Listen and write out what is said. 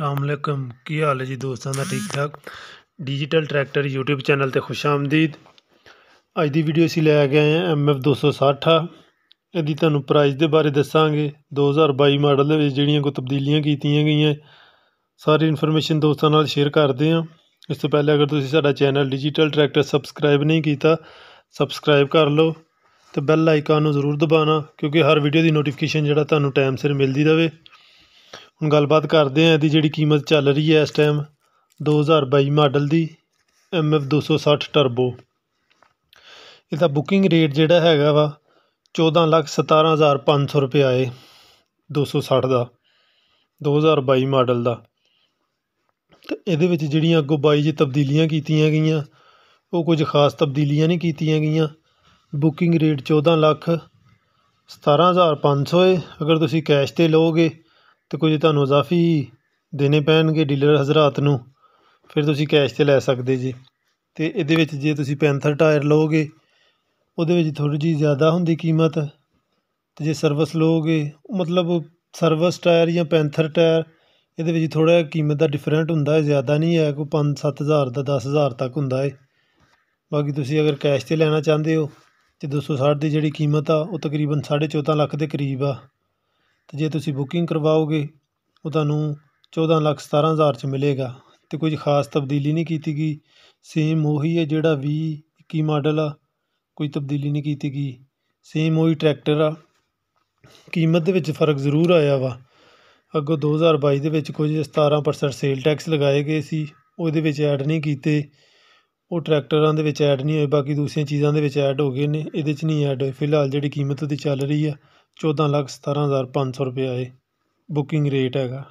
ਅਸਲਾਮ ਅਲੈਕਮ ਕੀ ਹਾਲ ਹੈ ਜੀ ਦੋਸਤਾਂ ਦਾ ਠੀਕ ਠਾਕ ਡਿਜੀਟਲ ਟਰੈਕਟਰ YouTube ਚੈਨਲ ਤੇ ਖੁਸ਼ ਆਮਦੀਦ ਅੱਜ ਦੀ ਵੀਡੀਓ ਅਸੀਂ ਲੈ ਕੇ ਆਏ ਆ MF 260 ਇਹਦੀ ਤੁਹਾਨੂੰ ਪ੍ਰਾਈਸ ਦੇ ਬਾਰੇ ਦੱਸਾਂਗੇ 2022 ਮਾਡਲ ਦੇ ਵਿੱਚ ਜਿਹੜੀਆਂ ਕੋ ਤਬਦੀਲੀਆਂ ਕੀਤੀਆਂ ਗਈਆਂ ਸਾਰੀ ਇਨਫੋਰਮੇਸ਼ਨ ਦੋਸਤਾਂ ਨਾਲ ਸ਼ੇਅਰ ਕਰਦੇ ਆ ਇਸ ਤੋਂ ਪਹਿਲੇ ਅਗਰ ਤੁਸੀਂ ਸਾਡਾ ਚੈਨਲ ਡਿਜੀਟਲ ਟਰੈਕਟਰ ਸਬਸਕ੍ਰਾਈਬ ਨਹੀਂ ਕੀਤਾ ਸਬਸਕ੍ਰਾਈਬ ਕਰ ਲਓ ਤੇ ਬੈਲ ਆਈਕਨ ਨੂੰ ਜ਼ਰੂਰ ਦਬਾਣਾ ਕਿਉਂਕਿ ਹਰ ਵੀਡੀਓ ਦੀ ਨੋਟੀਫਿਕੇਸ਼ਨ ਜਿਹੜਾ ਤੁਹਾਨੂੰ ਟਾਈਮ ਸਿਰ ਮਿਲਦੀ ਰਹੇ ਹੁਣ ਗੱਲਬਾਤ ਕਰਦੇ ਆਂ ਇਹਦੀ ਜਿਹੜੀ ਕੀਮਤ ਚੱਲ ਰਹੀ ਹੈ ਇਸ ਟਾਈਮ 2022 ਮਾਡਲ ਦੀ MF 260 ਟਰਬੋ ਇਹਦਾ ਬੁਕਿੰਗ ਰੇਟ ਜਿਹੜਾ ਹੈਗਾ ਵਾ 14 ਲੱਖ 17500 ਰੁਪਏ ਆਏ 260 ਦਾ 2022 ਮਾਡਲ ਦਾ ਤੇ ਇਹਦੇ ਵਿੱਚ ਜਿਹੜੀਆਂ ਅੱਗੋਂ ਬਾਈ ਜੀ ਤਬਦੀਲੀਆਂ ਕੀਤੀਆਂ ਗਈਆਂ ਉਹ ਕੁਝ ਖਾਸ ਤਬਦੀਲੀਆਂ ਨਹੀਂ ਕੀਤੀਆਂ ਗਈਆਂ ਬੁਕਿੰਗ ਰੇਟ 14 ਲੱਖ 17500 ਹੈ ਅਗਰ ਤੁਸੀਂ ਕੈਸ਼ ਤੇ ਲਓਗੇ ਤੇ ਕੁਝ ਤੁਹਾਨੂੰ ਇਜ਼ਾਫੀ ਦੇਣੇ ਪੈਣਗੇ ਡੀਲਰ ਹਜ਼ਰਤ ਨੂੰ ਫਿਰ ਤੁਸੀਂ ਕੈਸ਼ 'ਤੇ ਲੈ ਸਕਦੇ ਜੀ ਤੇ ਇਹਦੇ ਵਿੱਚ ਜੇ ਤੁਸੀਂ ਪੈਂਥਰ ਟਾਇਰ ਲਓਗੇ ਉਹਦੇ ਵਿੱਚ ਥੋੜੀ ਜੀ ਜ਼ਿਆਦਾ ਹੁੰਦੀ ਕੀਮਤ ਤੇ ਜੇ ਸਰਵਿਸ ਲਓਗੇ ਮਤਲਬ ਸਰਵਿਸ ਟਾਇਰ ਜਾਂ ਪੈਂਥਰ ਟਾਇਰ ਇਹਦੇ ਵਿੱਚ ਥੋੜਾ ਕੀਮਤ ਦਾ ਡਿਫਰੈਂਟ ਹੁੰਦਾ ਹੈ ਜ਼ਿਆਦਾ ਨਹੀਂ ਹੈ ਕੋਈ 5-7000 ਦਾ 10000 ਤੱਕ ਹੁੰਦਾ ਹੈ ਬਾਕੀ ਤੁਸੀਂ ਅਗਰ ਕੈਸ਼ 'ਤੇ ਲੈਣਾ ਚਾਹੁੰਦੇ ਹੋ ਤੇ 260 ਦੀ ਜਿਹੜੀ ਕੀਮਤ ਆ ਉਹ ਤਕਰੀਬਨ 14.5 ਲੱਖ ਦੇ ਕਰੀਬ ਆ ਤੇ ਜੇ ਤੁਸੀਂ ਬੁਕਿੰਗ ਕਰਵਾਓਗੇ ਉਹ ਤੁਹਾਨੂੰ 14 ਲੱਖ 17 ਹਜ਼ਾਰ 'ਚ ਮਿਲੇਗਾ ਤੇ ਕੋਈ ਖਾਸ ਤਬਦੀਲੀ ਨਹੀਂ ਕੀਤੀ ਗਈ ਸੇਮ ਉਹੀ ਹੈ ਜਿਹੜਾ 2021 ਮਾਡਲ ਆ ਕੋਈ ਤਬਦੀਲੀ ਨਹੀਂ ਕੀਤੀ ਗਈ ਸੇਮ ਉਹੀ ਟਰੈਕਟਰ ਆ ਕੀਮਤ ਦੇ ਵਿੱਚ ਫਰਕ ਜ਼ਰੂਰ ਆਇਆ ਵਾ ਅੱਗੋਂ 2022 ਦੇ ਵਿੱਚ ਕੁਝ 17% ਸੇਲ ਟੈਕਸ ਲਗਾਏ ਗਏ ਸੀ ਉਹਦੇ ਵਿੱਚ ਐਡ ਨਹੀਂ ਕੀਤੇ ਉਹ ਟਰੈਕਟਰਾਂ ਦੇ ਵਿੱਚ ਐਡ ਨਹੀਂ ਹੋਏ ਬਾਕੀ ਦੂਸਰੀਆਂ ਚੀਜ਼ਾਂ ਦੇ ਵਿੱਚ ਐਡ ਹੋ ਗਏ ਨੇ ਇਹਦੇ 'ਚ ਨਹੀਂ ਐਡ ਹੋਏ ਫਿਲਹਾਲ ਜਿਹੜੀ ਕੀਮਤ ਉਹਦੀ ਚੱਲ ਰਹੀ ਆ ਚੌਦਾਂ ਲੱਖ ਸਤਾਰਾਂ ਹਜ਼ਾਰ ਪੰਜ ਸੌ ਰੁਪਇਆ ਬੁਕਿੰਗ ਰੇਟ ਹੈਗਾ